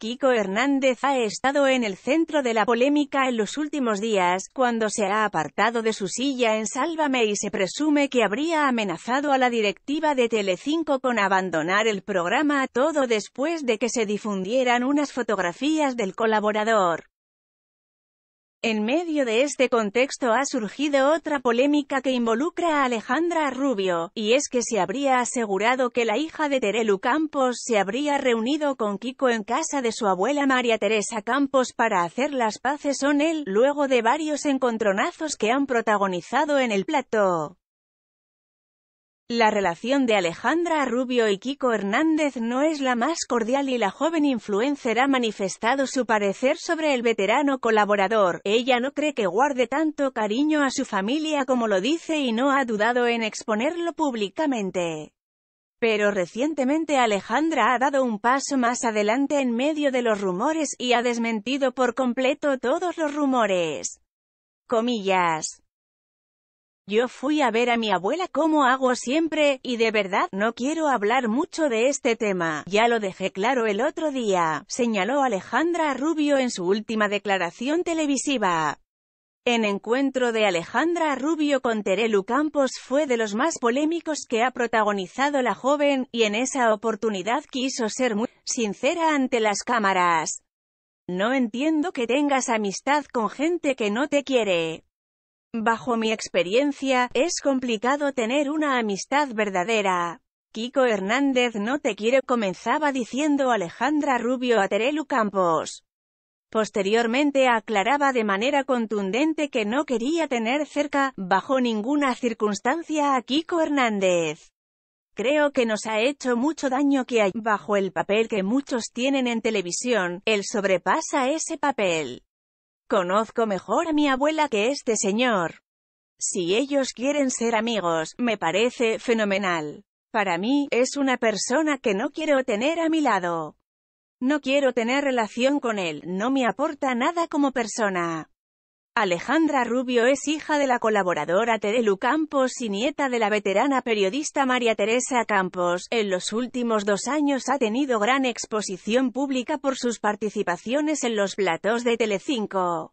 Kiko Hernández ha estado en el centro de la polémica en los últimos días, cuando se ha apartado de su silla en Sálvame y se presume que habría amenazado a la directiva de Telecinco con abandonar el programa, todo después de que se difundieran unas fotografías del colaborador. En medio de este contexto ha surgido otra polémica que involucra a Alejandra Rubio, y es que se habría asegurado que la hija de Terelu Campos se habría reunido con Kiko en casa de su abuela María Teresa Campos para hacer las paces con él, luego de varios encontronazos que han protagonizado en el plató. La relación de Alejandra Rubio y Kiko Hernández no es la más cordial y la joven influencer ha manifestado su parecer sobre el veterano colaborador. Ella no cree que guarde tanto cariño a su familia como lo dice y no ha dudado en exponerlo públicamente. Pero recientemente Alejandra ha dado un paso más adelante en medio de los rumores y ha desmentido por completo todos los rumores. Comillas. Yo fui a ver a mi abuela como hago siempre, y de verdad, no quiero hablar mucho de este tema, ya lo dejé claro el otro día, señaló Alejandra Rubio en su última declaración televisiva. En encuentro de Alejandra Rubio con Terelu Campos fue de los más polémicos que ha protagonizado la joven, y en esa oportunidad quiso ser muy sincera ante las cámaras. No entiendo que tengas amistad con gente que no te quiere. Bajo mi experiencia, es complicado tener una amistad verdadera. Kiko Hernández no te quiere comenzaba diciendo Alejandra Rubio a Terelu Campos. Posteriormente aclaraba de manera contundente que no quería tener cerca, bajo ninguna circunstancia, a Kiko Hernández. Creo que nos ha hecho mucho daño que hay, bajo el papel que muchos tienen en televisión, él sobrepasa ese papel. Conozco mejor a mi abuela que este señor. Si ellos quieren ser amigos, me parece fenomenal. Para mí, es una persona que no quiero tener a mi lado. No quiero tener relación con él, no me aporta nada como persona. Alejandra Rubio es hija de la colaboradora Terelu Campos y nieta de la veterana periodista María Teresa Campos. En los últimos dos años ha tenido gran exposición pública por sus participaciones en los platos de Telecinco.